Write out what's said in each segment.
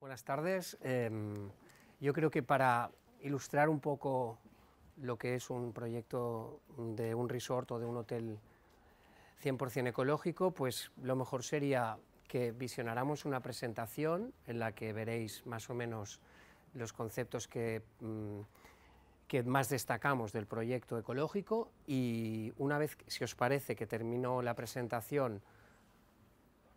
Buenas tardes. Em, yo creo que para ilustrar un poco lo que es un proyecto de un resort o de un hotel 100% ecológico, pues lo mejor sería que visionáramos una presentación en la que veréis más o menos los conceptos que, mm, que más destacamos del proyecto ecológico y una vez, si os parece, que termino la presentación,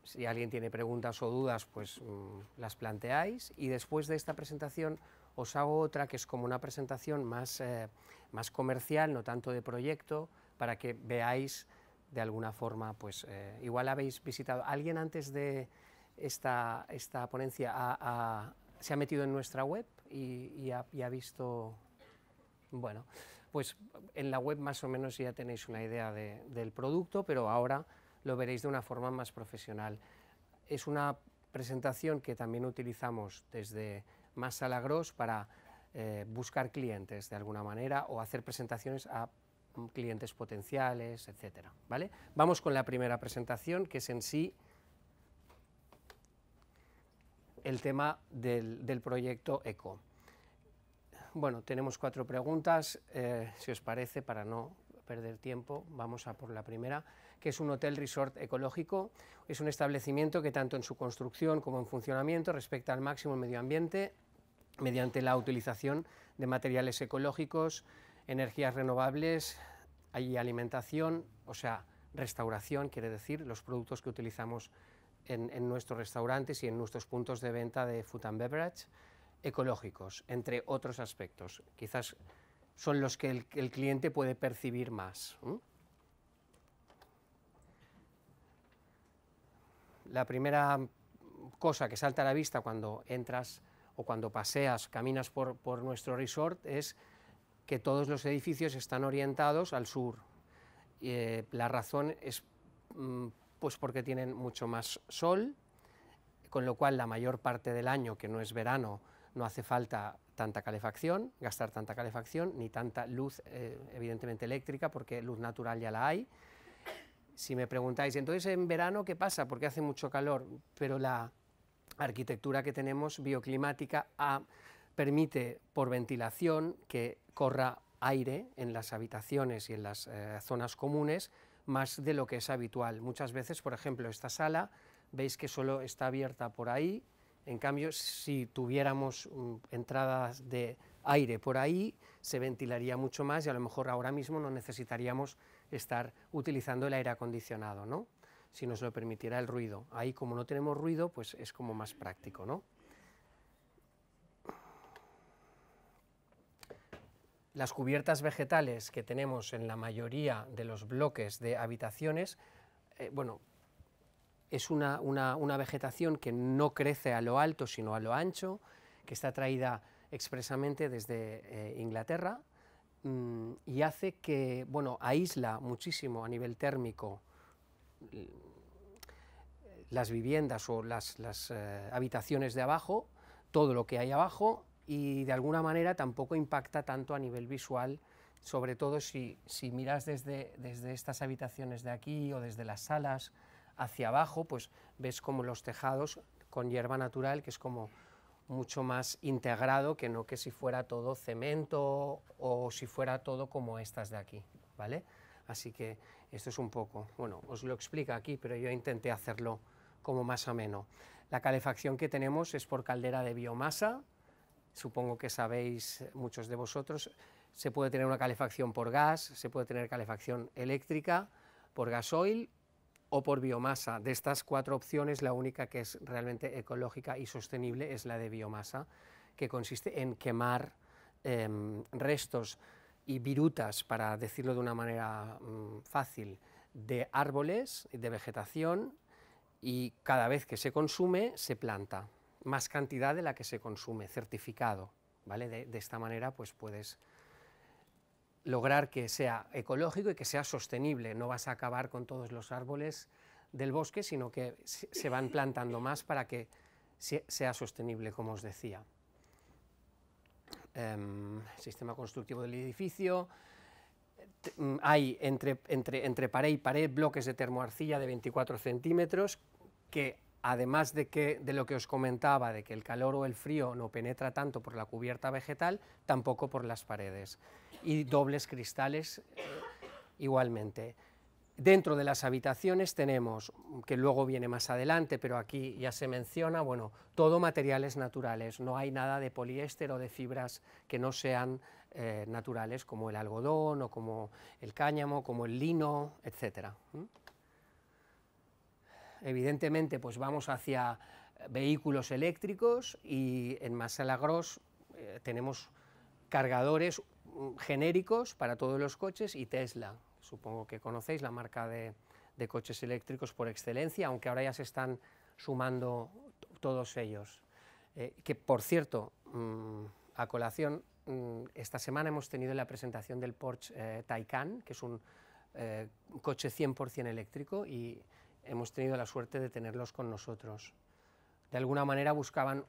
si alguien tiene preguntas o dudas, pues mm, las planteáis. Y después de esta presentación os hago otra que es como una presentación más, eh, más comercial, no tanto de proyecto, para que veáis de alguna forma, pues eh, igual habéis visitado, alguien antes de esta, ponencia se ha metido en nuestra web y, ha, visto, bueno, pues en la web más o menos ya tenéis una idea del producto, pero ahora lo veréis de una forma más profesional. Es una presentación que también utilizamos desde Más Salagros para eh, buscar clientes de alguna manera o hacer presentaciones a mm, clientes potenciales, etc. ¿vale? Vamos con la primera presentación, que es en sí el tema del, proyecto ECO. Bueno, tenemos cuatro preguntas, eh, si os parece, para no perder tiempo, vamos a por la primera, que es un hotel resort ecológico. Es un establecimiento que tanto en su construcción como en funcionamiento respecta al máximo medio ambiente mediante la utilización de materiales ecológicos, energías renovables hay alimentación, o sea, restauración, quiere decir, los productos que utilizamos en, en nuestros restaurantes y en nuestros puntos de venta de food and beverage ecológicos, entre otros aspectos. Quizás son los que el, cliente puede percibir más. La primera cosa que salta a la vista cuando entras o cuando paseas, caminas por, nuestro resort, es que todos los edificios están orientados al sur. Eh, la razón es mm, pues porque tienen mucho más sol, con lo cual la mayor parte del año, que no es verano, no hace falta tanta calefacción, gastar tanta calefacción, ni tanta luz, eh, evidentemente eléctrica, porque luz natural ya la hay. Si me preguntáis, entonces en verano, ¿qué pasa? Porque hace mucho calor, pero la arquitectura que tenemos bioclimática permite por ventilación que corra aire en las habitaciones y en las eh, zonas comunes más de lo que es habitual. Muchas veces, por ejemplo, esta sala, veis que solo está abierta por ahí, en cambio, si tuviéramos mm, entradas de aire por ahí, se ventilaría mucho más y a lo mejor ahora mismo no necesitaríamos estar utilizando el aire acondicionado, ¿no? Si nos lo permitiera el ruido. Ahí, como no tenemos ruido, pues es como más práctico, ¿no? Las cubiertas vegetales que tenemos en la mayoría de los bloques de habitaciones, eh, bueno, es una, vegetación que no crece a lo alto, sino a lo ancho, que está traída expresamente desde eh, Inglaterra mm, y hace que, bueno, aísla muchísimo a nivel térmico mm, las viviendas o las, eh, habitaciones de abajo, todo lo que hay abajo y de alguna manera tampoco impacta tanto a nivel visual, sobre todo si, miras desde estas habitaciones de aquí o desde las salas, hacia abajo, pues ves como los tejados con hierba natural, que es como mucho más integrado que no que si fuera todo cemento o si fuera todo como estas de aquí, ¿vale? Así que esto es un poco, bueno, os lo explica aquí, pero yo intenté hacerlo como más ameno. La calefacción que tenemos es por caldera de biomasa, supongo que sabéis muchos de vosotros, se puede tener una calefacción por gas, se puede tener calefacción eléctrica, por gasoil o por biomasa. De estas cuatro opciones, la única que es realmente ecológica y sostenible es la de biomasa, que consiste en quemar em, restos y virutas, para decirlo de una manera mm, fácil, de árboles, y de vegetación, y cada vez que se consume, se planta. Más cantidad de la que se consume, certificado. ¿vale? De, de esta manera pues puedes lograr que sea ecológico y que sea sostenible. No vas a acabar con todos los árboles del bosque, sino que se van plantando más para que sea sostenible, como os decía. Em, sistema constructivo del edificio. Mm, hay entre, pared y pared bloques de termoarcilla de 24 centímetros que además de lo que os comentaba, de que el calor o el frío no penetra tanto por la cubierta vegetal, tampoco por las paredes y dobles cristales eh, igualmente. Dentro de las habitaciones tenemos, que luego viene más adelante, pero aquí ya se menciona, bueno, todo materiales naturales, no hay nada de poliéster o de fibras que no sean eh, naturales, como el algodón o como el cáñamo, como el lino, etc. Evidentemente, pues vamos hacia vehículos eléctricos y en Masalagros eh, tenemos cargadores genéricos para todos los coches y Tesla. Supongo que conocéis la marca de, coches eléctricos por excelencia, aunque ahora ya se están sumando todos ellos. Eh, que por cierto, mm, a colación, mm, esta semana hemos tenido la presentación del Porsche eh, Taycan, que es un eh, coche 100% eléctrico y hemos tenido la suerte de tenerlos con nosotros. De alguna manera buscaban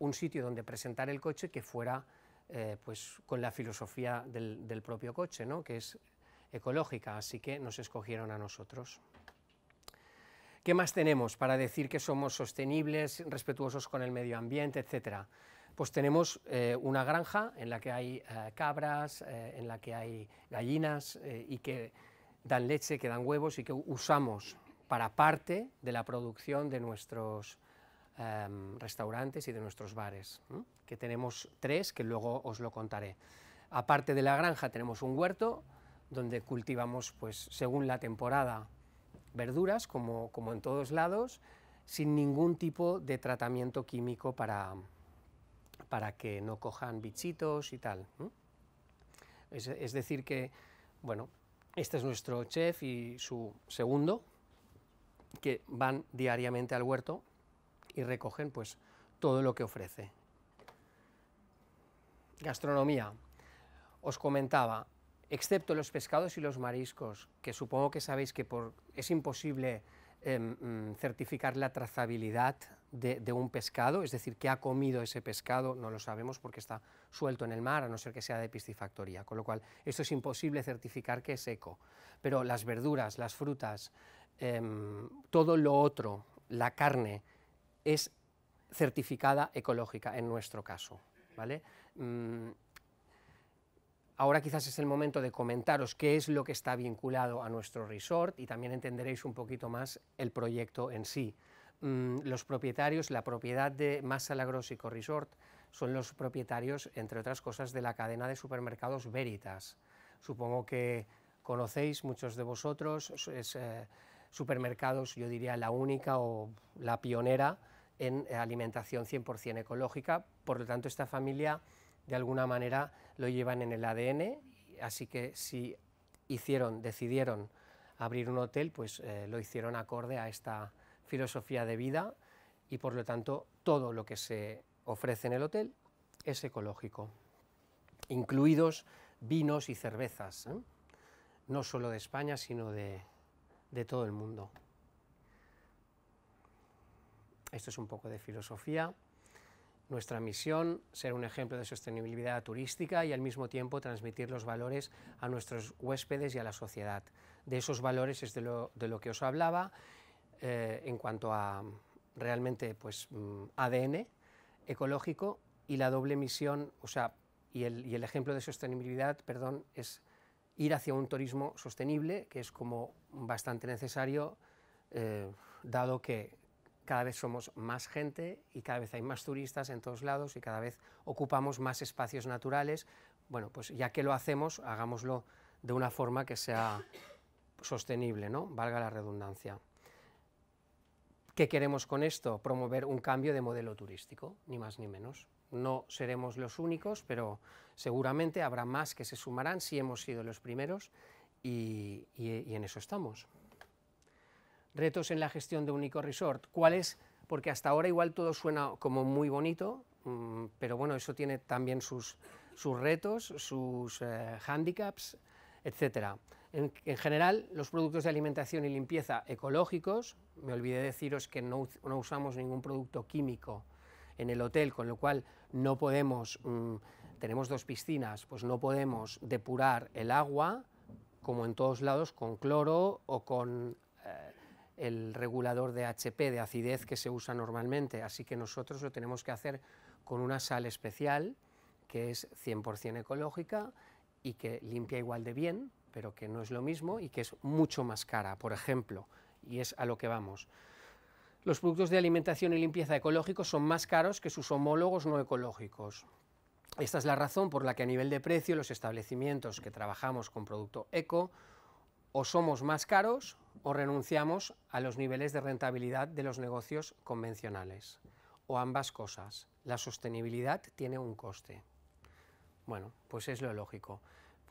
un sitio donde presentar el coche que fuera eh, pues con la filosofía del, propio coche, ¿no? que es ecológica, así que nos escogieron a nosotros. ¿Qué más tenemos para decir que somos sostenibles, respetuosos con el medio ambiente, etcétera? Pues tenemos eh, una granja en la que hay eh, cabras, en la que hay gallinas y que dan leche, que dan huevos y que usamos para parte de la producción de nuestros Em, restaurantes y de nuestros bares, que tenemos tres que luego os lo contaré. Aparte de la granja tenemos un huerto donde cultivamos, pues según la temporada, verduras, como, como en todos lados, sin ningún tipo de tratamiento químico para, para que no cojan bichitos y tal. es, decir que, bueno, este es nuestro chef y su segundo, que van diariamente al huerto y recogen pues todo lo que ofrece. Gastronomía. Os comentaba, excepto los pescados y los mariscos, que supongo que sabéis que es imposible em, mm, certificar la trazabilidad de, un pescado, es decir, que ha comido ese pescado, no lo sabemos porque está suelto en el mar, a no ser que sea de piscifactoría, con lo cual esto es imposible certificar que es seco. Pero las verduras, las frutas, em, todo lo otro, la carne, es certificada ecológica en nuestro caso. ¿vale? Mm, ahora quizás es el momento de comentaros qué es lo que está vinculado a nuestro resort y también entenderéis un poquito más el proyecto en sí. Mm, los propietarios, la propiedad de Massa y Resort son los propietarios, entre otras cosas, de la cadena de supermercados Veritas. Supongo que conocéis muchos de vosotros, es eh, supermercados, yo diría la única o la pionera en eh, alimentación 100% ecológica, por lo tanto esta familia de alguna manera lo llevan en el ADN, así que si hicieron, decidieron abrir un hotel, pues eh, lo hicieron acorde a esta filosofía de vida y por lo tanto todo lo que se ofrece en el hotel es ecológico, incluidos vinos y cervezas, ¿eh? no solo de España, sino de todo el mundo. Esto es un poco de filosofía. Nuestra misión, ser un ejemplo de sostenibilidad turística y al mismo tiempo transmitir los valores a nuestros huéspedes y a la sociedad. De esos valores es de lo, de lo que os hablaba eh, en cuanto a realmente pues, mm, ADN ecológico y la doble misión, o sea, y el, y el ejemplo de sostenibilidad, perdón, es ir hacia un turismo sostenible, que es como bastante necesario, eh, dado que cada vez somos más gente y cada vez hay más turistas en todos lados y cada vez ocupamos más espacios naturales. Bueno, pues ya que lo hacemos, hagámoslo de una forma que sea sostenible, ¿no? Valga la redundancia. ¿Qué queremos con esto? Promover un cambio de modelo turístico, ni más ni menos. No seremos los únicos, pero seguramente habrá más que se sumarán si hemos sido los primeros y, y en eso estamos retos en la gestión de un único resort. ¿Cuáles? Porque hasta ahora igual todo suena como muy bonito, mm, pero bueno, eso tiene también sus, retos, sus hándicaps, eh, handicaps, etc. En, general, los productos de alimentación y limpieza ecológicos, me olvidé deciros que no, usamos ningún producto químico en el hotel, con lo cual no podemos, mm, tenemos dos piscinas, pues no podemos depurar el agua, como en todos lados, con cloro o con el regulador de HP, de acidez que se usa normalmente, así que nosotros lo tenemos que hacer con una sal especial que es 100% ecológica y que limpia igual de bien, pero que no es lo mismo y que es mucho más cara, por ejemplo, y es a lo que vamos. Los productos de alimentación y limpieza ecológicos son más caros que sus homólogos no ecológicos. Esta es la razón por la que a nivel de precio los establecimientos que trabajamos con producto eco o somos más caros o renunciamos a los niveles de rentabilidad de los negocios convencionales, o ambas cosas. La sostenibilidad tiene un coste. Bueno, pues es lo lógico.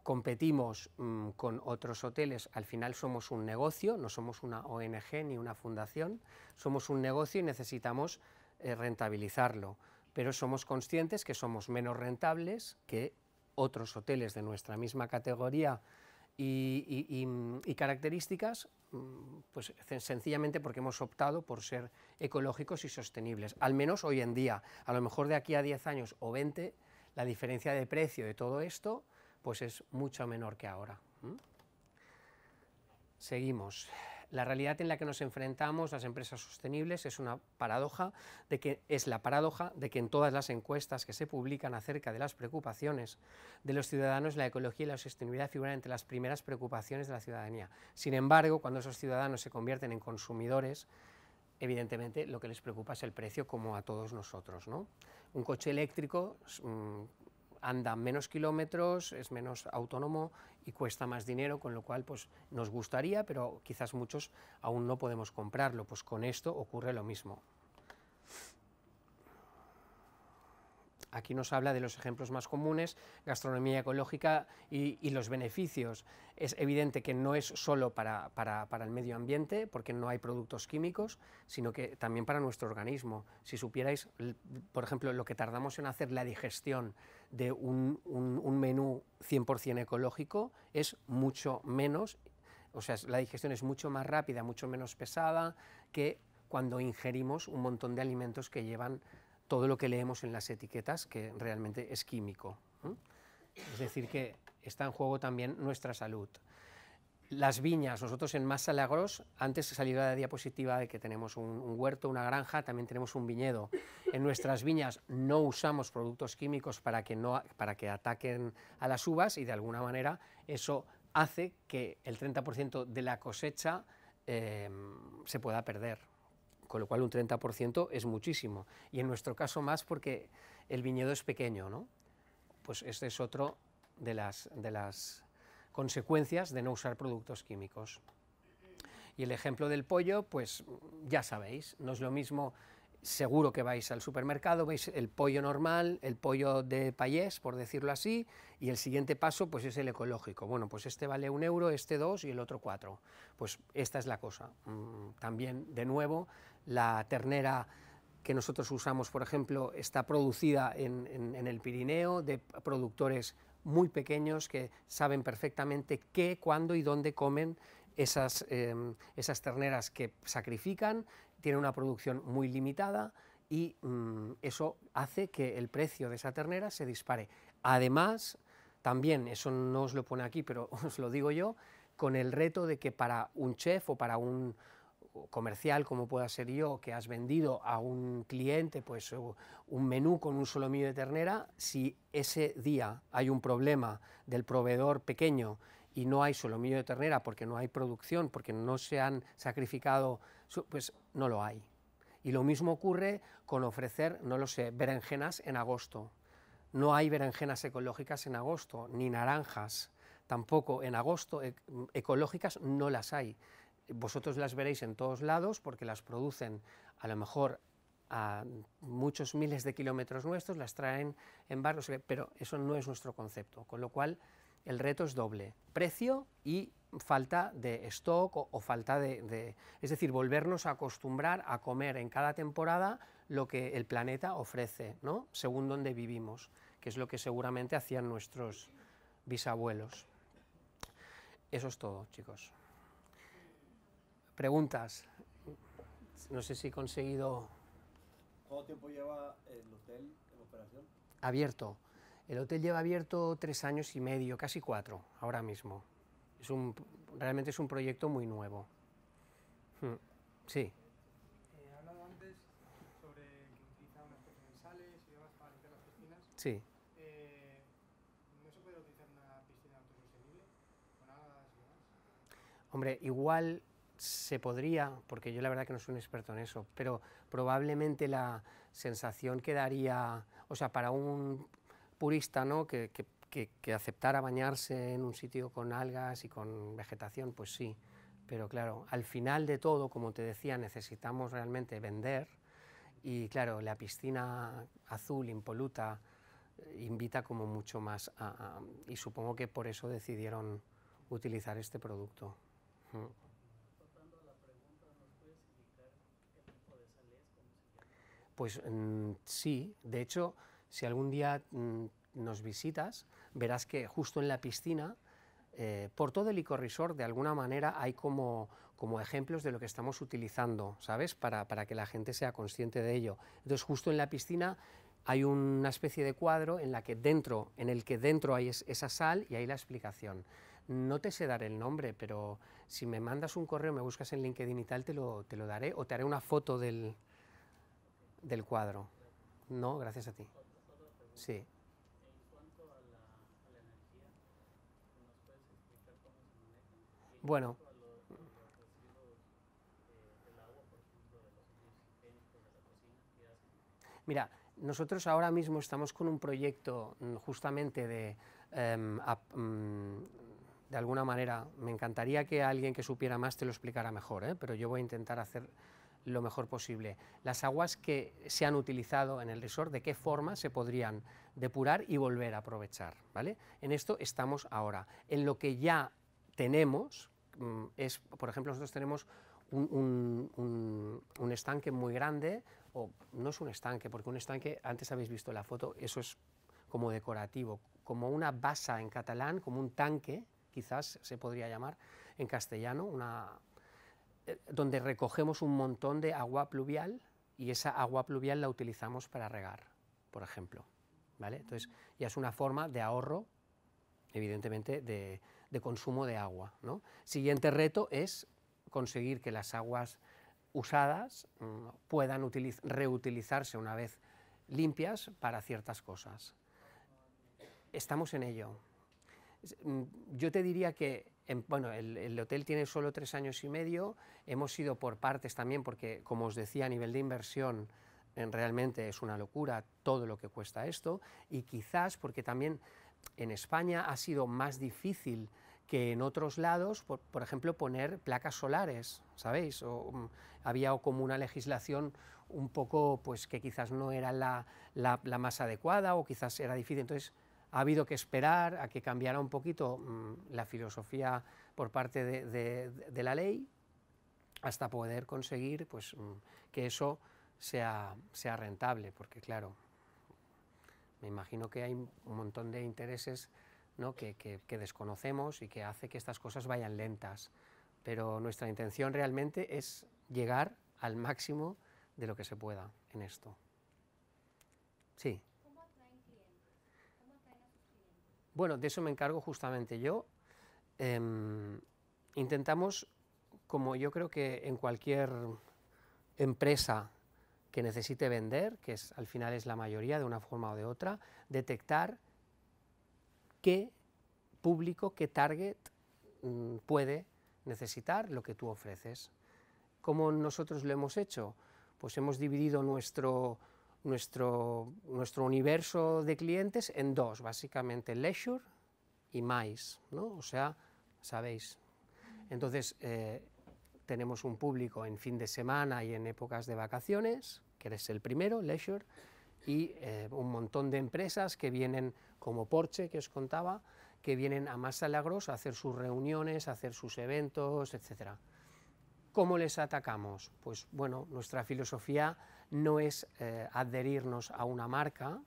Competimos mm, con otros hoteles, al final somos un negocio, no somos una ONG ni una fundación, somos un negocio y necesitamos eh, rentabilizarlo, pero somos conscientes que somos menos rentables que otros hoteles de nuestra misma categoría y, mm, características Mm, pues sencillamente porque hemos optado por ser ecológicos y sostenibles, al menos hoy en día. A lo mejor de aquí a 10 años o 20, la diferencia de precio de todo esto pues es mucho menor que ahora. Seguimos. La realidad en la que nos enfrentamos las empresas sostenibles es una paradoja de que es la paradoja de que en todas las encuestas que se publican acerca de las preocupaciones de los ciudadanos la ecología y la sostenibilidad figuran entre las primeras preocupaciones de la ciudadanía. Sin embargo, cuando esos ciudadanos se convierten en consumidores, evidentemente lo que les preocupa es el precio como a todos nosotros. ¿no? Un coche eléctrico mm, anda menos kilómetros, es menos autónomo y cuesta más dinero, con lo cual pues, nos gustaría, pero quizás muchos aún no podemos comprarlo. Pues con esto ocurre lo mismo. Aquí nos habla de los ejemplos más comunes, gastronomía ecológica y, los beneficios. Es evidente que no es solo para, para, el medio ambiente, porque no hay productos químicos, sino que también para nuestro organismo. Si supierais, por ejemplo, lo que tardamos en hacer la digestión de un, menú 100% ecológico es mucho menos, o sea, la digestión es mucho más rápida, mucho menos pesada que cuando ingerimos un montón de alimentos que llevan todo lo que leemos en las etiquetas, que realmente es químico. Es decir, que está en juego también nuestra salud. Las viñas, nosotros en Más Lagros, antes salió la diapositiva de que tenemos un, huerto, una granja, también tenemos un viñedo. En nuestras viñas no usamos productos químicos para que, no, para que ataquen a las uvas y de alguna manera eso hace que el 30% de la cosecha eh, se pueda perder, con lo cual un 30% es muchísimo. Y en nuestro caso más porque el viñedo es pequeño, ¿no? Pues este es otro de las... De las consecuencias de no usar productos químicos. Y el ejemplo del pollo, pues ya sabéis, no es lo mismo, seguro que vais al supermercado, veis el pollo normal, el pollo de payés, por decirlo así, y el siguiente paso pues es el ecológico. Bueno, pues este vale un euro, este dos y el otro cuatro. Pues esta es la cosa. Mm, también, de nuevo, la ternera que nosotros usamos, por ejemplo, está producida en el Pirineo de productores muy pequeños que saben perfectamente qué, cuándo y dónde comen esas, em, esas terneras que sacrifican, tienen una producción muy limitada y mm, eso hace que el precio de esa ternera se dispare. Además, también, eso no os lo pone aquí, pero os lo digo yo, con el reto de que para un chef o para un, comercial como pueda ser yo, que has vendido a un cliente pues, un menú con un solomillo de ternera, si ese día hay un problema del proveedor pequeño y no hay solomillo de ternera porque no hay producción, porque no se han sacrificado, pues no lo hay. Y lo mismo ocurre con ofrecer, no lo sé, berenjenas en agosto. No hay berenjenas ecológicas en agosto, ni naranjas tampoco en agosto, ecológicas no las hay vosotros las veréis en todos lados porque las producen a lo mejor a muchos miles de kilómetros nuestros, las traen en barros, pero eso no es nuestro concepto, con lo cual el reto es doble, precio y falta de stock o, falta de, Es decir, volvernos a acostumbrar a comer en cada temporada lo que el planeta ofrece, ¿no? según donde vivimos, que es lo que seguramente hacían nuestros bisabuelos. Eso es todo, chicos. Preguntas. No sé si he conseguido... ¿Cuánto tiempo lleva el hotel en operación? Abierto. El hotel lleva abierto tres años y medio, casi cuatro, ahora mismo. Es un, realmente es un proyecto muy nuevo. Hmm, sí. Eh, hablado antes sobre que utilizan unas sales y demás para limpiar las piscinas. Sí. Eh, ¿No se puede utilizar una piscina autosostenible con y demás? Hombre, igual se podría, porque yo la verdad que no soy un experto en eso, pero probablemente la sensación que daría, o sea, para un purista ¿no? que, aceptara bañarse en un sitio con algas y con vegetación, pues sí, pero claro, al final de todo, como te decía, necesitamos realmente vender y claro, la piscina azul impoluta eh, invita como mucho más y supongo que por eso decidieron utilizar este producto. Mm. Pues mm, sí, de hecho, si algún día mm, nos visitas, verás que justo en la piscina, eh, por todo el Icorrisor, de alguna manera hay como, como ejemplos de lo que estamos utilizando, ¿sabes? Para, que la gente sea consciente de ello. Entonces, justo en la piscina hay una especie de cuadro en, la que dentro, en el que dentro hay esa sal y hay la explicación. No te sé dar el nombre, pero si me mandas un correo, me buscas en LinkedIn y tal, te te lo daré o te haré una foto del, del cuadro. No, gracias a ti. Sí. Bueno, Mira, nosotros ahora mismo estamos con un proyecto mm, justamente de, em, mm, de alguna manera, me encantaría que alguien que supiera más te lo explicara mejor, ¿eh? pero yo voy a intentar hacer lo mejor posible. Las aguas que se han utilizado en el resort, de qué forma se podrían depurar y volver a aprovechar. ¿vale? En esto estamos ahora. En lo que ya tenemos mm, es, por ejemplo, nosotros tenemos un, estanque muy grande, o no es un estanque, porque un estanque, antes habéis visto la foto, eso es como decorativo, como una basa en catalán, como un tanque, quizás se podría llamar en castellano, una, donde recogemos un montón de agua pluvial y esa agua pluvial la utilizamos para regar, por ejemplo. Entonces ya es una forma de ahorro, evidentemente, de, consumo de agua. ¿no? Siguiente reto es conseguir que las aguas usadas mm, puedan reutilizarse una vez limpias para ciertas cosas. Estamos en ello. Mm, yo te diría que, bueno, el, hotel tiene solo tres años y medio, hemos ido por partes también, porque como os decía, a nivel de inversión eh, realmente es una locura todo lo que cuesta esto, y quizás porque también en España ha sido más difícil que en otros lados, por, ejemplo, poner placas solares, ¿sabéis? O, mm, había como una legislación un poco, pues que quizás no era la, la más adecuada o quizás era difícil. Entonces, ha habido que esperar a que cambiara un poquito mm, la filosofía por parte de, la ley hasta poder conseguir pues, mm, que eso sea, rentable, porque claro, me imagino que hay un montón de intereses que, que, desconocemos y que hace que estas cosas vayan lentas, pero nuestra intención realmente es llegar al máximo de lo que se pueda en esto. Sí. Bueno, de eso me encargo justamente yo. Em, intentamos, como yo creo que en cualquier empresa que necesite vender, que es, al final es la mayoría de una forma o de otra, detectar qué público, qué target mm, puede necesitar lo que tú ofreces. ¿Cómo nosotros lo hemos hecho? Pues hemos dividido nuestro nuestro, nuestro universo de clientes en dos, básicamente leisure y mais, ¿no? o sea, sabéis. Entonces, eh, tenemos un público en fin de semana y en épocas de vacaciones, que eres el primero, leisure, y eh, un montón de empresas que vienen, como Porsche, que os contaba, que vienen a Massa a hacer sus reuniones, a hacer sus eventos, etc. ¿Cómo les atacamos? Pues bueno, nuestra filosofía no es eh, adherirnos a una marca,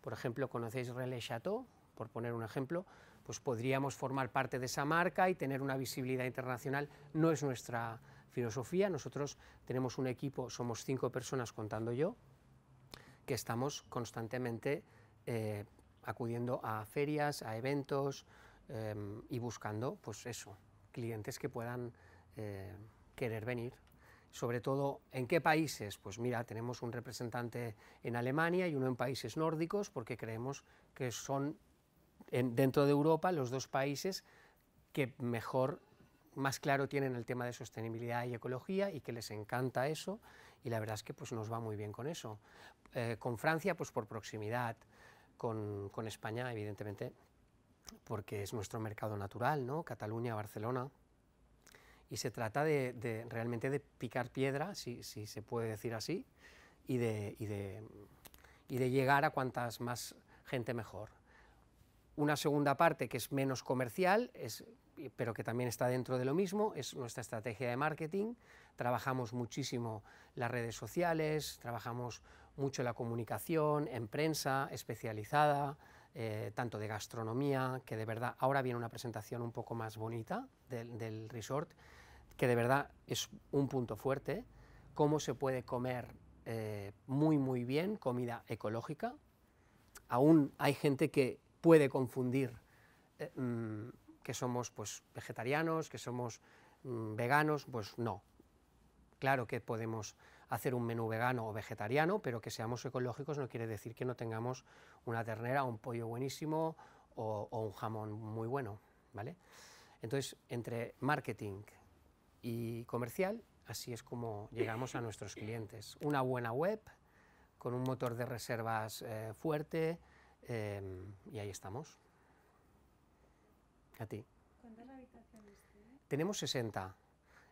por ejemplo, conocéis Relais Chateau, por poner un ejemplo, pues podríamos formar parte de esa marca y tener una visibilidad internacional, no es nuestra filosofía, nosotros tenemos un equipo, somos cinco personas contando yo, que estamos constantemente eh, acudiendo a ferias, a eventos eh, y buscando, pues eso, clientes que puedan querer venir sobre todo en qué países. Pues mira, tenemos un representante en Alemania y uno en países nórdicos, porque creemos que son dentro de Europa los dos países que mejor, más claro tienen el tema de sostenibilidad y ecología y que les encanta eso y la verdad es que pues, nos va muy bien con eso. Eh, con Francia, pues por proximidad, con, con España, evidentemente, porque es nuestro mercado natural, ¿no? Cataluña, Barcelona y se trata de, realmente de picar piedra, si, se puede decir así, y de, y de, y de llegar a cuantas más gente mejor. Una segunda parte que es menos comercial, es, pero que también está dentro de lo mismo, es nuestra estrategia de marketing. Trabajamos muchísimo las redes sociales, trabajamos mucho la comunicación en prensa especializada, eh, tanto de gastronomía, que de verdad ahora viene una presentación un poco más bonita del resort que de verdad es un punto fuerte, cómo se puede comer eh, muy, muy bien comida ecológica. Aún hay gente que puede confundir eh, mm, que somos pues, vegetarianos, que somos mm, veganos, pues no. Claro que podemos hacer un menú vegano o vegetariano, pero que seamos ecológicos no quiere decir que no tengamos una ternera, un pollo buenísimo o, o un jamón muy bueno, ¿vale? Entonces, entre marketing, y comercial, así es como llegamos a nuestros clientes. Una buena web, con un motor de reservas eh, fuerte, em, y ahí estamos. A ti. Tenemos 60,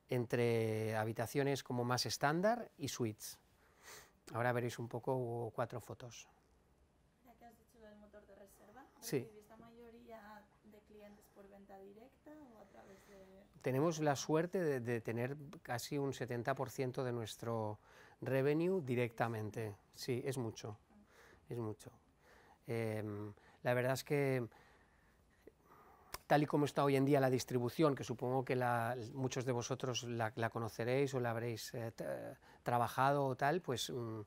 entre habitaciones como más estándar y suites. Ahora veréis un poco cuatro fotos. Sí. tenemos la suerte de, tener casi un 70% de nuestro revenue directamente. Sí, es mucho, es mucho. Em, la verdad es que tal y como está hoy en día la distribución, que supongo que muchos de vosotros la, conoceréis o la habréis eh, trabajado o tal, pues mm,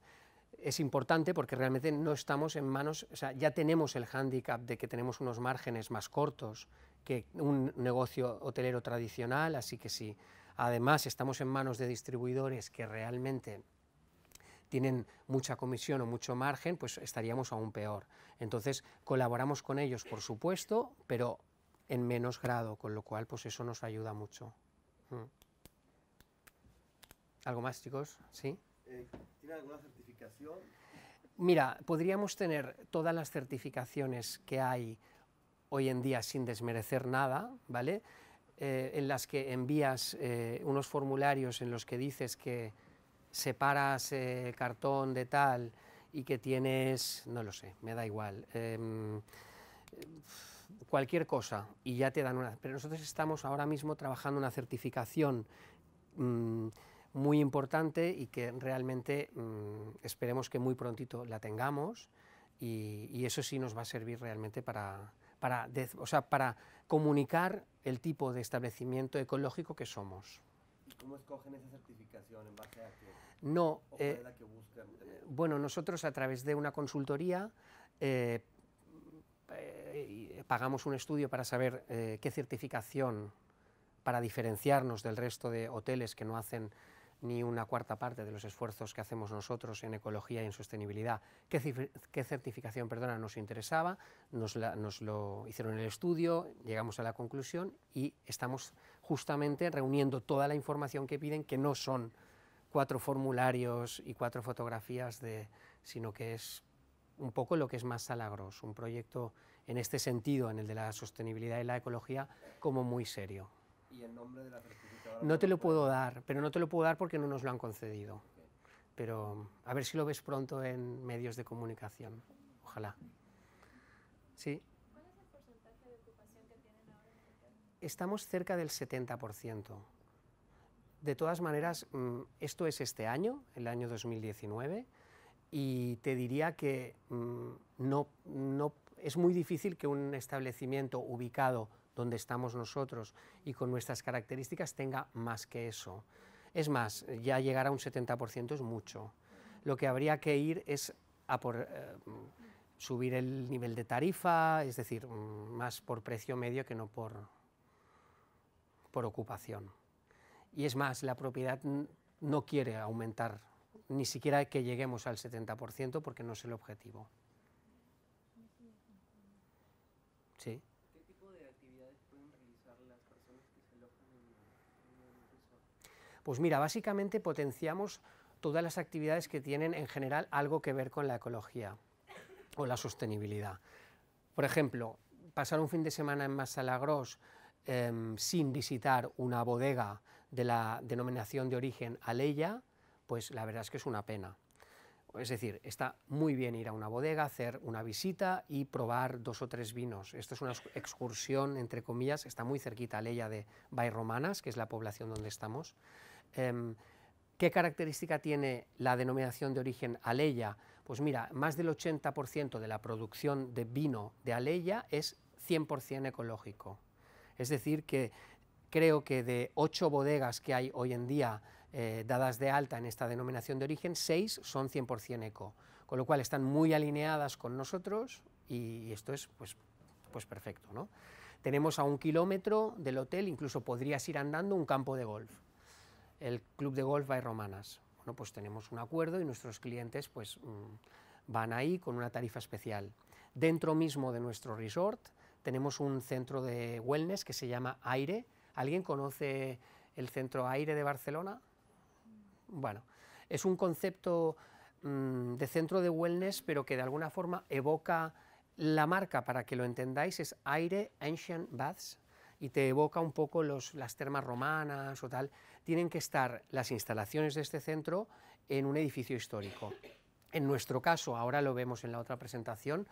es importante porque realmente no estamos en manos, o sea, ya tenemos el hándicap de que tenemos unos márgenes más cortos que un negocio hotelero tradicional, así que si además estamos en manos de distribuidores que realmente tienen mucha comisión o mucho margen, pues estaríamos aún peor. Entonces, colaboramos con ellos, por supuesto, pero en menos grado, con lo cual, pues eso nos ayuda mucho. Mm. ¿Algo más, chicos? ¿Sí? Eh, ¿Tiene alguna certificación? Mira, podríamos tener todas las certificaciones que hay hoy en día sin desmerecer nada, ¿vale? Eh, en las que envías eh, unos formularios en los que dices que separas eh, cartón de tal y que tienes, no lo sé, me da igual, em, cualquier cosa y ya te dan una... Pero nosotros estamos ahora mismo trabajando una certificación mm, muy importante y que realmente mm, esperemos que muy prontito la tengamos y eso sí nos va a servir realmente para, para, o sea, para comunicar el tipo de establecimiento ecológico que somos. cómo escogen esa certificación? ¿En base a qué? No. Eh, eh, bueno, nosotros a través de una consultoría eh, pagamos un estudio para saber qué certificación, para diferenciarnos del resto de hoteles que no hacen ni una cuarta parte de los esfuerzos que hacemos nosotros en ecología y en sostenibilidad. ¿Qué, certificación perdona, nos interesaba? Nos, lo hicieron en el estudio, llegamos a la conclusión y estamos justamente reuniendo toda la información que piden, que no son cuatro formularios y cuatro fotografías, de, sino que es un poco lo que es más Salagros, un proyecto en este sentido, en el de la sostenibilidad y la ecología, como muy serio. ¿Y nombre de la No te lo puedo dar, pero no te lo puedo dar porque no nos lo han concedido. Pero a ver si lo ves pronto en medios de comunicación. Ojalá. Sí. ¿Cuál es el porcentaje de ocupación que tienen ahora? Estamos cerca del 70%. De todas maneras, mm, esto es este año, el año 2019, y te diría que mm, no, no, es muy difícil que un establecimiento ubicado donde estamos nosotros y con nuestras características tenga más que eso. Es más, ya llegar a un 70% es mucho. Lo que habría que ir es a por eh, subir el nivel de tarifa, es decir, más por precio medio que no por, por ocupación. Y es más, la propiedad no quiere aumentar, ni siquiera que lleguemos al 70% porque no es el objetivo. Sí. Pues mira, básicamente potenciamos todas las actividades que tienen en general algo que ver con la ecología o la sostenibilidad. Por ejemplo, pasar un fin de semana en Masalagros em, sin visitar una bodega de la denominación de origen Aleya, pues la verdad es que es una pena. Es decir, está muy bien ir a una bodega, hacer una visita y probar dos o tres vinos. Esto es una excursión, entre comillas, está muy cerquita a de Bay Romanas, que es la población donde estamos. Em, ¿Qué característica tiene la denominación de origen Aleya? Pues mira, más del 80% de la producción de vino de Aleya es 100% ecológico. Es decir, que creo que de ocho bodegas que hay hoy en día eh, dadas de alta en esta denominación de origen, seis son 100% eco, con lo cual están muy alineadas con nosotros y esto es pues, pues perfecto. ¿no? Tenemos a un kilómetro del hotel, incluso podrías ir andando un campo de golf el Club de Golf Bay Romanas. Bueno, pues tenemos un acuerdo y nuestros clientes pues, mm, van ahí con una tarifa especial. Dentro mismo de nuestro resort tenemos un centro de wellness que se llama Aire. ¿Alguien conoce el centro Aire de Barcelona? Bueno, es un concepto mm, de centro de wellness, pero que de alguna forma evoca la marca, para que lo entendáis, es Aire Ancient Baths y te evoca un poco las termas romanas o tal tienen que estar las instalaciones de este centro en un edificio histórico. En nuestro caso, ahora lo vemos en la otra presentación,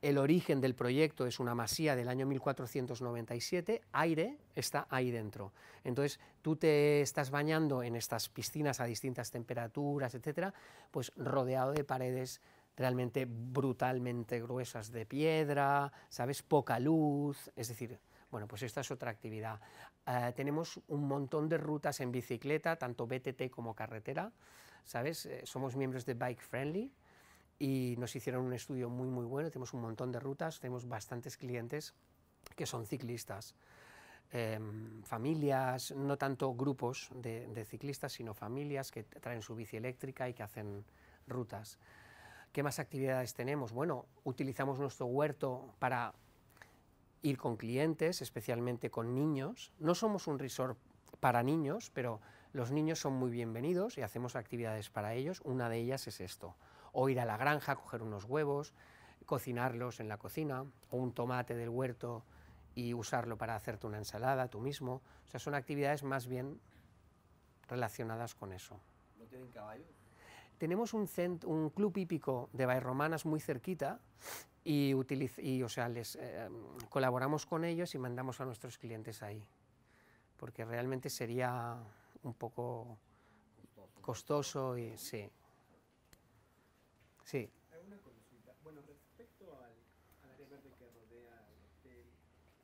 el origen del proyecto es una masía del año 1497, aire está ahí dentro. Entonces, tú te estás bañando en estas piscinas a distintas temperaturas, etcétera, pues rodeado de paredes realmente brutalmente gruesas de piedra, ¿sabes? Poca luz, es decir, bueno, pues esta es otra actividad. Eh, tenemos un montón de rutas en bicicleta, tanto BTT como carretera, ¿sabes? Eh, somos miembros de Bike Friendly y nos hicieron un estudio muy, muy bueno. Tenemos un montón de rutas, tenemos bastantes clientes que son ciclistas. Em, familias, no tanto grupos de, de, ciclistas, sino familias que traen su bici eléctrica y que hacen rutas. ¿Qué más actividades tenemos? Bueno, utilizamos nuestro huerto para ir con clientes, especialmente con niños. No somos un resort para niños, pero los niños son muy bienvenidos y hacemos actividades para ellos. Una de ellas es esto, o ir a la granja, coger unos huevos, cocinarlos en la cocina, o un tomate del huerto y usarlo para hacerte una ensalada tú mismo. O sea, son actividades más bien relacionadas con eso. ¿No tienen caballo? Tenemos un, un club hípico de Bairromanas muy cerquita y, y o sea, les, eh, colaboramos con ellos y mandamos a nuestros clientes ahí, porque realmente sería un poco costoso y sí. Sí. Una consulta. Bueno, respecto al, al, área verde que rodea el hotel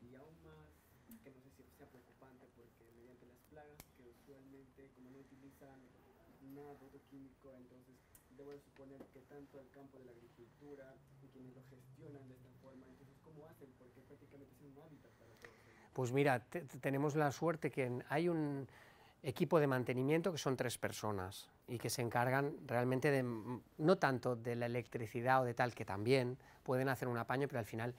y aún más, que no sé si sea preocupante porque mediante las plagas que usualmente, como no utilizan nada de químico, entonces debo suponer que tanto el campo de la agricultura y quienes lo gestionan de esta forma, entonces, ¿cómo hacen? Porque prácticamente es un hábitat para todos. Pues mira, tenemos la suerte que hay un equipo de mantenimiento que son tres personas y que se encargan realmente de, no tanto de la electricidad o de tal, que también pueden hacer un apaño, pero al final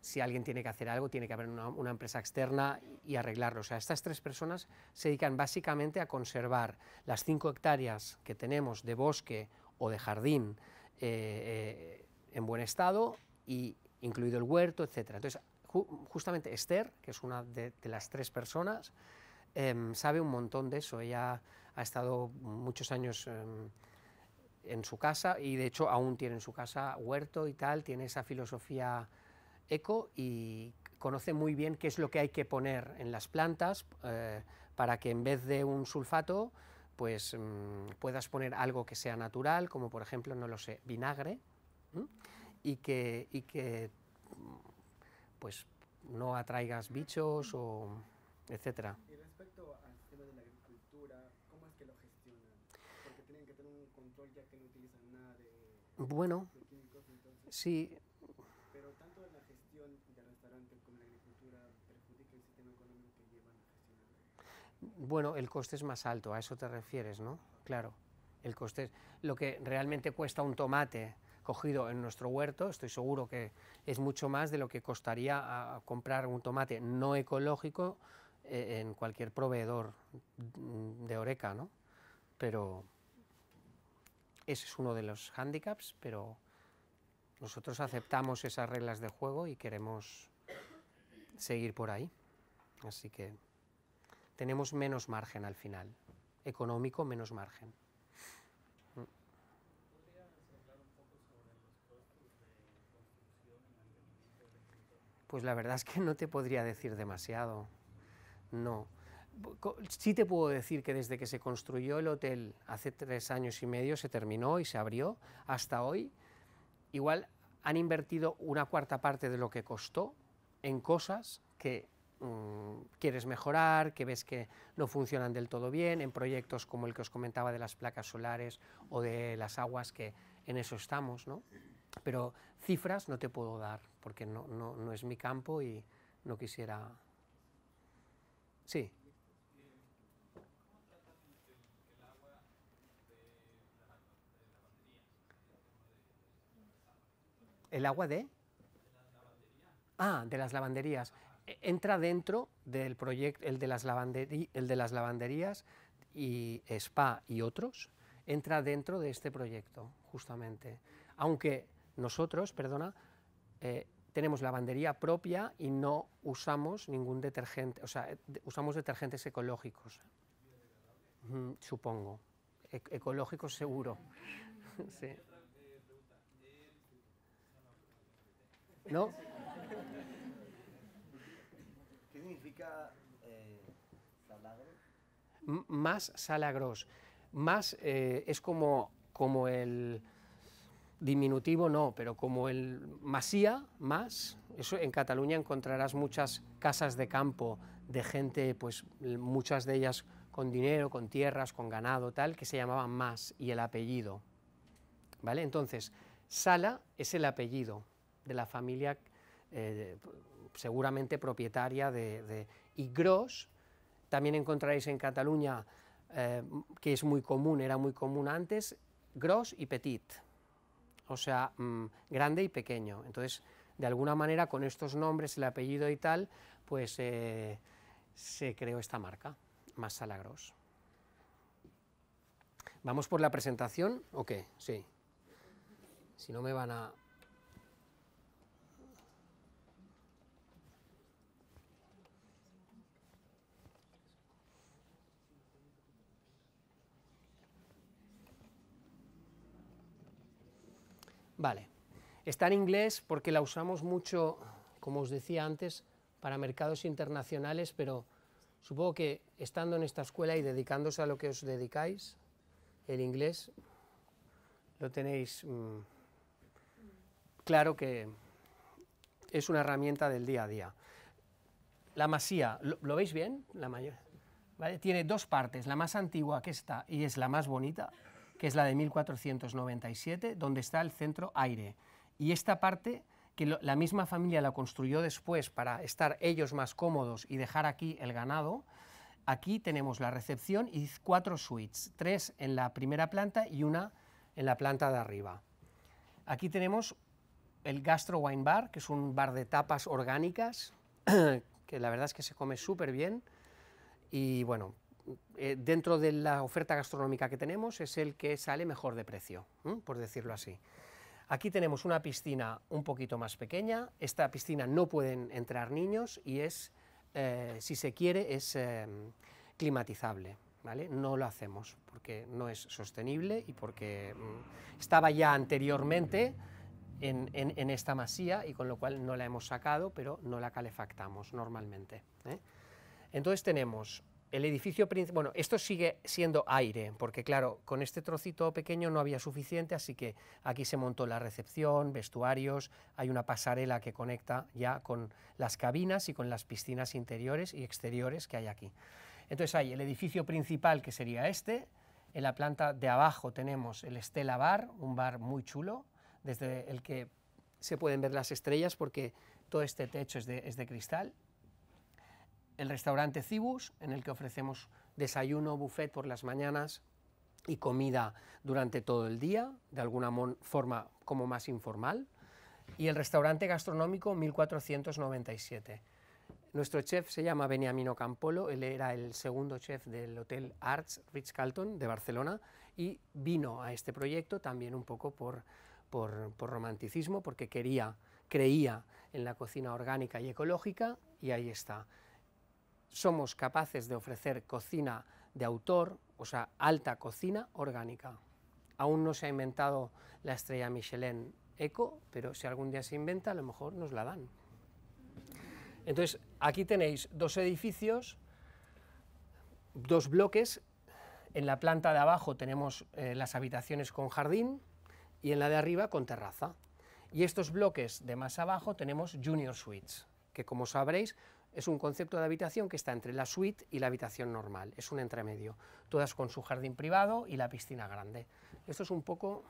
si alguien tiene que hacer algo, tiene que haber una, una, empresa externa y arreglarlo. O sea, estas tres personas se dedican básicamente a conservar las cinco hectáreas que tenemos de bosque o de jardín eh, eh, en buen estado, y incluido el huerto, etc. Entonces, justamente Esther, que es una de, las tres personas, em, sabe un montón de eso. Ella ha estado muchos años em, en su casa y de hecho aún tiene en su casa huerto y tal, tiene esa filosofía eco y conoce muy bien qué es lo que hay que poner en las plantas eh, para que en vez de un sulfato pues mm, puedas poner algo que sea natural, como por ejemplo, no lo sé, vinagre, y que, y que mm, pues, no atraigas bichos o etcétera. Y respecto al tema de la agricultura, ¿cómo es que lo gestionan? Porque tienen que tener un control ya que no utilizan nada de... Bueno, químicos, entonces... sí, Bueno, el coste es más alto, a eso te refieres, ¿no? Claro, el coste lo que realmente cuesta un tomate cogido en nuestro huerto, estoy seguro que es mucho más de lo que costaría comprar un tomate no ecológico eh, en cualquier proveedor de Oreca, ¿no? Pero ese es uno de los hándicaps, pero nosotros aceptamos esas reglas de juego y queremos seguir por ahí. Así que tenemos menos margen al final, económico menos margen. Mm. Pues la verdad es que no te podría decir demasiado, no. Sí te puedo decir que desde que se construyó el hotel hace tres años y medio, se terminó y se abrió, hasta hoy, igual han invertido una cuarta parte de lo que costó en cosas que Mm, quieres mejorar, que ves que no funcionan del todo bien, en proyectos como el que os comentaba de las placas solares o de las aguas, que en eso estamos, ¿no? Pero cifras no te puedo dar, porque no, no, no es mi campo y no quisiera... Sí. ¿El agua de? Ah, de las lavanderías entra dentro del proyecto, el de las, el de las lavanderías y Spa y otros, entra dentro de este proyecto, justamente. Aunque nosotros, perdona, eh, tenemos lavandería propia y no usamos ningún detergente, o sea, usamos detergentes ecológicos, mm, supongo, e, ecológicos seguro. ¿No? significa eh, salagros? más salagros. Más eh, es como, como el diminutivo, no, pero como el masía, más. Eso, en Cataluña encontrarás muchas casas de campo de gente, pues muchas de ellas con dinero, con tierras, con ganado, tal, que se llamaban más y el apellido. ¿Vale? Entonces, Sala es el apellido de la familia eh, seguramente propietaria de, y Gros. También encontraréis en Cataluña, eh, que es muy común, era muy común antes, Gros y Petit, o sea, mm, grande y pequeño. Entonces, de alguna manera, con estos nombres, el apellido y tal, pues eh, se creó esta marca, Massala Gros. ¿Vamos por la presentación o qué? Sí. Si no me van a... Vale. Está en inglés porque la usamos mucho, como os decía antes, para mercados internacionales, pero supongo que estando en esta escuela y dedicándose a lo que os dedicáis, el inglés lo tenéis mm, claro que es una herramienta del día a día. La masía, ¿lo, veis bien? La mayor, Tiene dos partes, la más antigua que está y es la más bonita, que es la de 1497, donde está el centro aire. Y esta parte, que la misma familia la construyó después para estar ellos más cómodos y dejar aquí el ganado, aquí tenemos la recepción y cuatro suites, tres en la primera planta y una en la planta de arriba. Aquí tenemos el Gastro Wine Bar, que es un bar de tapas orgánicas, que la verdad es que se come súper bien. Y bueno, eh, dentro de la oferta gastronómica que tenemos es el que sale mejor de precio, por decirlo así. Aquí tenemos una piscina un poquito más pequeña, esta piscina no pueden entrar niños y es, eh, si se quiere, es eh, climatizable. ¿Vale? No lo hacemos porque no es sostenible y porque mm, estaba ya anteriormente en, en, esta masía y con lo cual no la hemos sacado, pero no la calefactamos normalmente. Entonces tenemos el edificio bueno, esto sigue siendo aire, porque claro, con este trocito pequeño no había suficiente, así que aquí se montó la recepción, vestuarios, hay una pasarela que conecta ya con las cabinas y con las piscinas interiores y exteriores que hay aquí. Entonces hay el edificio principal que sería este, en la planta de abajo tenemos el Estela Bar, un bar muy chulo, desde el que se pueden ver las estrellas porque todo este techo es de, es de cristal, el restaurante Cibus, en el que ofrecemos desayuno, buffet por las mañanas y comida durante todo el día, de alguna forma como más informal, y el restaurante gastronómico 1497. Nuestro chef se llama Beniamino Campolo, él era el segundo chef del Hotel Arts Ritz Carlton de Barcelona y vino a este proyecto también un poco por, por, romanticismo, porque quería, creía en la cocina orgánica y ecológica y ahí está somos capaces de ofrecer cocina de autor, o sea, alta cocina orgánica. Aún no se ha inventado la estrella Michelin Eco, pero si algún día se inventa, a lo mejor nos la dan. Entonces, aquí tenéis dos edificios, dos bloques. En la planta de abajo tenemos eh, las habitaciones con jardín y en la de arriba con terraza. Y estos bloques de más abajo tenemos junior suites, que como sabréis es un concepto de habitación que está entre la suite y la habitación normal, es un entremedio, todas con su jardín privado y la piscina grande. Esto es un poco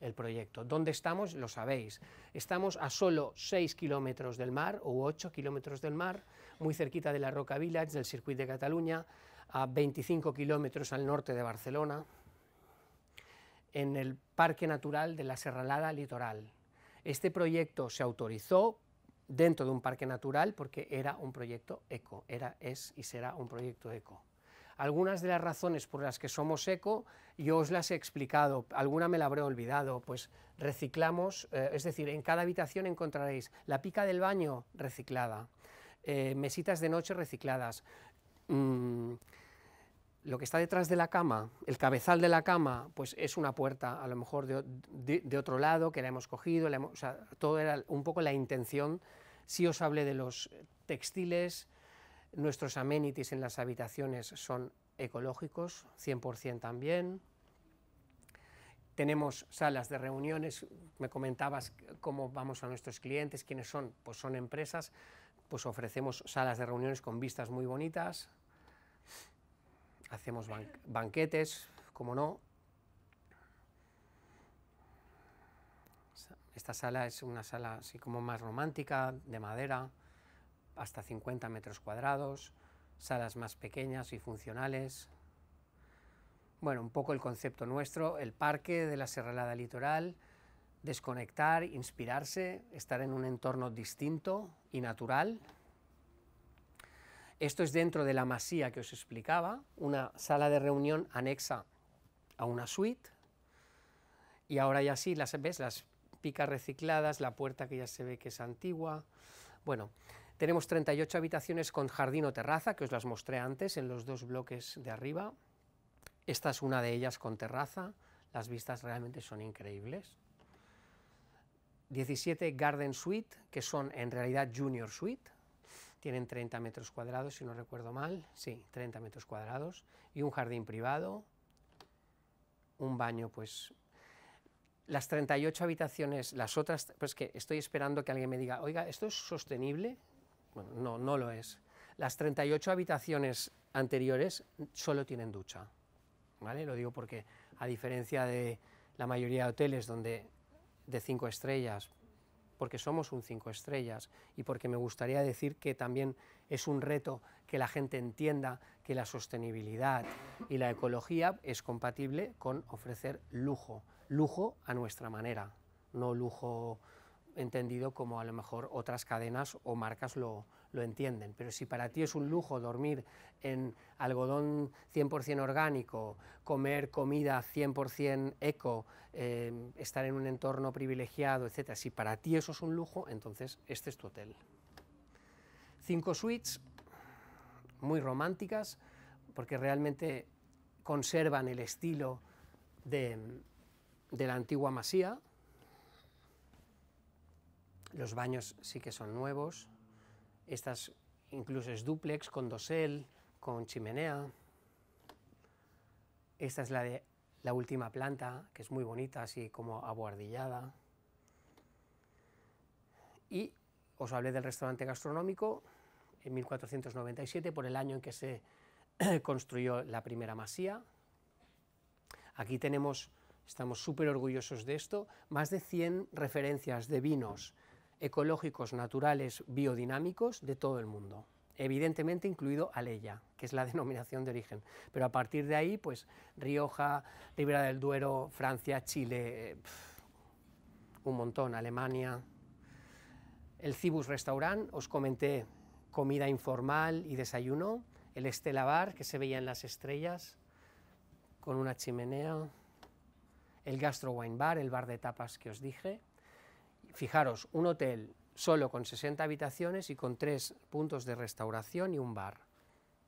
el proyecto. ¿Dónde estamos? Lo sabéis. Estamos a solo 6 kilómetros del mar o 8 kilómetros del mar, muy cerquita de la Roca Village, del circuito de Cataluña, a 25 kilómetros al norte de Barcelona, en el Parque Natural de la Serralada Litoral. Este proyecto se autorizó dentro de un parque natural porque era un proyecto eco, era, es y será un proyecto eco. Algunas de las razones por las que somos eco, yo os las he explicado, alguna me la habré olvidado, pues reciclamos, eh, es decir, en cada habitación encontraréis la pica del baño reciclada, eh, mesitas de noche recicladas, mm, lo que está detrás de la cama, el cabezal de la cama, pues es una puerta, a lo mejor de, otro lado, que la hemos cogido, todo era un poco la intención. Si os hablé de los textiles, nuestros amenities en las habitaciones son ecológicos, 100% también. Tenemos salas de reuniones, me comentabas cómo vamos a nuestros clientes, quiénes son, pues son empresas, pues ofrecemos salas de reuniones con vistas muy bonitas, hacemos banquetes, como no. Esta sala es una sala así como más romántica, de madera, hasta 50 metros cuadrados, salas más pequeñas y funcionales. Bueno, un poco el concepto nuestro, el parque de la Serralada Litoral, desconectar, inspirarse, estar en un entorno distinto y natural. Esto es dentro de la masía que os explicaba, una sala de reunión anexa a una suite. Y ahora ya sí, las, ¿ves? Las picas recicladas, la puerta que ya se ve que es antigua. Bueno, tenemos 38 habitaciones con jardín o terraza, que os las mostré antes en los dos bloques de arriba. Esta es una de ellas con terraza. Las vistas realmente son increíbles. 17 Garden Suite, que son en realidad Junior Suite. Tienen 30 metros cuadrados, si no recuerdo mal, sí, 30 metros cuadrados, y un jardín privado, un baño, pues las 38 habitaciones, las otras, pues que estoy esperando que alguien me diga, oiga, ¿esto es sostenible? Bueno, no, no lo es. Las 38 habitaciones anteriores solo tienen ducha, ¿vale? Lo digo porque a diferencia de la mayoría de hoteles donde de 5 estrellas porque somos un cinco estrellas y porque me gustaría decir que también es un reto que la gente entienda que la sostenibilidad y la ecología es compatible con ofrecer lujo, lujo a nuestra manera, no lujo entendido como a lo mejor otras cadenas o marcas lo, entienden. Pero si para ti es un lujo dormir en algodón 100% orgánico, comer comida 100% eco, eh, estar en un entorno privilegiado, etc., si para ti eso es un lujo, entonces este es tu hotel. Cinco suites muy románticas porque realmente conservan el estilo de la antigua masía los baños sí que son nuevos. Estas incluso es duplex con dosel, con chimenea. Esta es la de la última planta, que es muy bonita, así como abuardillada, Y os hablé del restaurante gastronómico en 1497, por el año en que se construyó la primera masía. Aquí tenemos, estamos súper orgullosos de esto, más de 100 referencias de vinos ecológicos naturales biodinámicos de todo el mundo, evidentemente incluido Aleya, que es la denominación de origen. Pero a partir de ahí, pues Rioja, Ribera del Duero, Francia, Chile, un montón, Alemania. El Cibus Restaurant, os comenté comida informal y desayuno, el Estela Bar, que se veía en las estrellas, con una chimenea, el Gastro Wine Bar, el bar de tapas que os dije, fijaros, un hotel solo con 60 habitaciones y con tres puntos de restauración y un bar.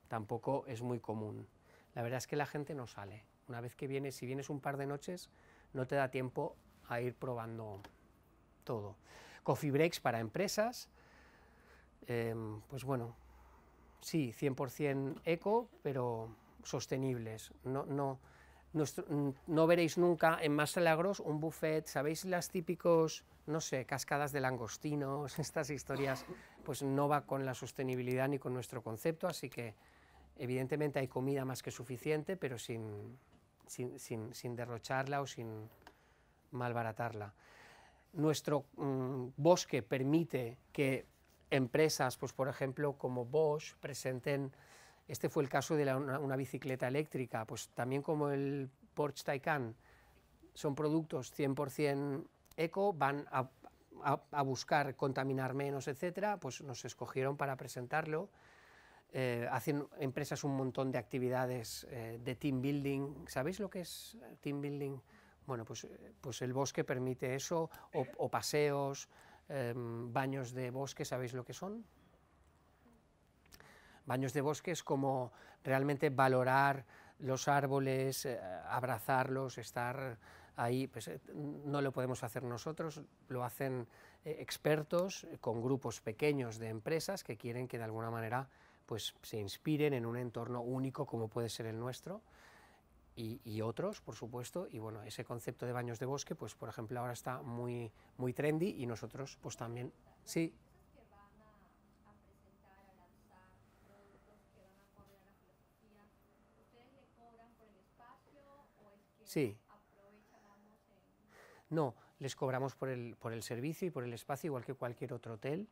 Tampoco es muy común. La verdad es que la gente no sale. Una vez que vienes, si vienes un par de noches, no te da tiempo a ir probando todo. Coffee breaks para empresas, em, pues bueno, sí, 100% eco, pero sostenibles. No, no, no veréis nunca en Más Lagros un buffet, ¿sabéis las típicos, no sé, cascadas de langostinos, estas historias? Pues no va con la sostenibilidad ni con nuestro concepto, así que evidentemente hay comida más que suficiente, pero sin, derrocharla o sin malbaratarla. Nuestro mm, bosque permite que empresas, pues por ejemplo como Bosch, presenten este fue el caso de una, bicicleta eléctrica, pues también como el Porsche Taycan, son productos 100% eco, van a, buscar contaminar menos, etcétera, pues nos escogieron para presentarlo. Eh, hacen empresas un montón de actividades eh, de team building. ¿Sabéis lo que es eh, team building? Bueno, pues, pues el bosque permite eso, o, paseos, em, baños de bosque, ¿sabéis lo que son? baños de bosque es como realmente valorar los árboles, eh, abrazarlos, estar ahí, pues eh, no lo podemos hacer nosotros, lo hacen eh, expertos con grupos pequeños de empresas que quieren que de alguna manera pues se inspiren en un entorno único como puede ser el nuestro y, y, otros, por supuesto, y bueno, ese concepto de baños de bosque, pues por ejemplo ahora está muy, muy trendy y nosotros pues también, sí, Sí. No, les cobramos por el, por el servicio y por el espacio, igual que cualquier otro hotel.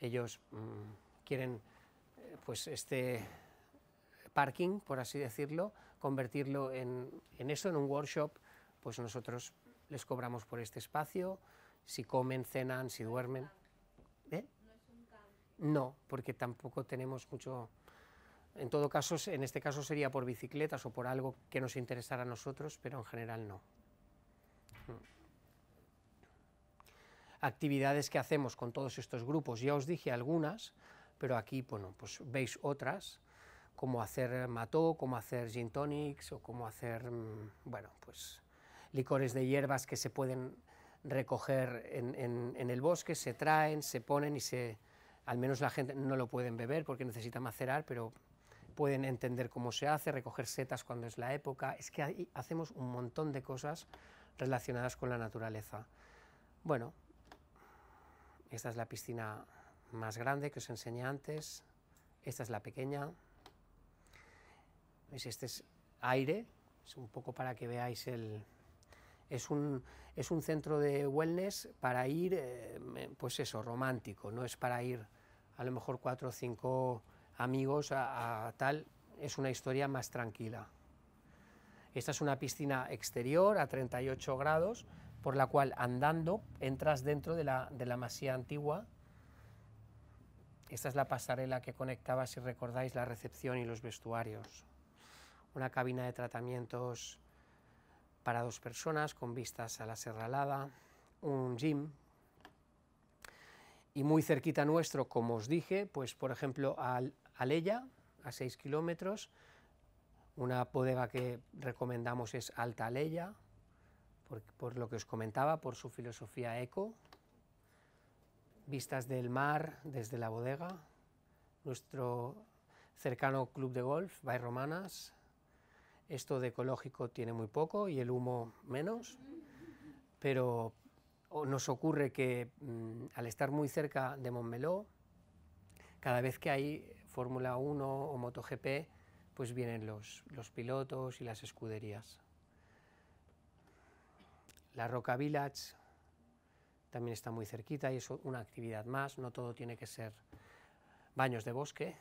Ellos mm, quieren eh, pues este parking, por así decirlo, convertirlo en, en, eso, en un workshop, pues nosotros les cobramos por este espacio, si comen, cenan, si duermen. ¿Eh? No, porque tampoco tenemos mucho en todo caso, en este caso sería por bicicletas o por algo que nos interesara a nosotros, pero en general no. Mm. Actividades que hacemos con todos estos grupos, ya os dije algunas, pero aquí bueno, pues veis otras, como hacer mató, como hacer gin tonics o como hacer mm, bueno, pues, licores de hierbas que se pueden recoger en, el bosque, se traen, se ponen y se, al menos la gente no lo pueden beber porque necesita macerar, pero pueden entender cómo se hace, recoger setas cuando es la época. Es que ahí hacemos un montón de cosas relacionadas con la naturaleza. Bueno, esta es la piscina más grande que os enseñé antes. Esta es la pequeña. Este es aire. Es un poco para que veáis el... Es un, centro de wellness para ir, eh, pues eso, romántico. No es para ir a lo mejor cuatro o cinco amigos, a, tal, es una historia más tranquila. Esta es una piscina exterior a 38 grados, por la cual andando entras dentro de la, de la masía antigua. Esta es la pasarela que conectaba, si recordáis, la recepción y los vestuarios. Una cabina de tratamientos para dos personas con vistas a la serralada, un gym. Y muy cerquita nuestro, como os dije, pues por ejemplo al, Aleya, a 6 kilómetros. Una bodega que recomendamos es Alta Aleya, por, lo que os comentaba, por su filosofía eco. Vistas del mar desde la bodega. Nuestro cercano club de golf, Bay Romanas. Esto de ecológico tiene muy poco y el humo menos, pero nos ocurre que mm, al estar muy cerca de Montmeló, cada vez que hay Fórmula 1 o MotoGP, pues vienen los, pilotos y las escuderías. La Roca Village también está muy cerquita y es una actividad más, no todo tiene que ser baños de bosque.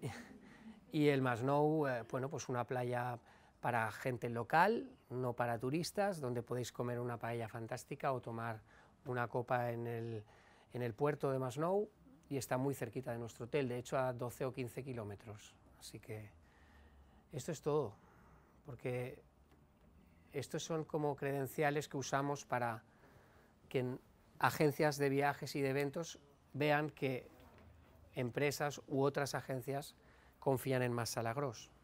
y el Masnou, eh, bueno, pues una playa para gente local, no para turistas, donde podéis comer una paella fantástica o tomar una copa en el, en el puerto de Masnou y está muy cerquita de nuestro hotel, de hecho a 12 o 15 kilómetros. Así que esto es todo, porque estos son como credenciales que usamos para que agencias de viajes y de eventos vean que empresas u otras agencias confían en más salagros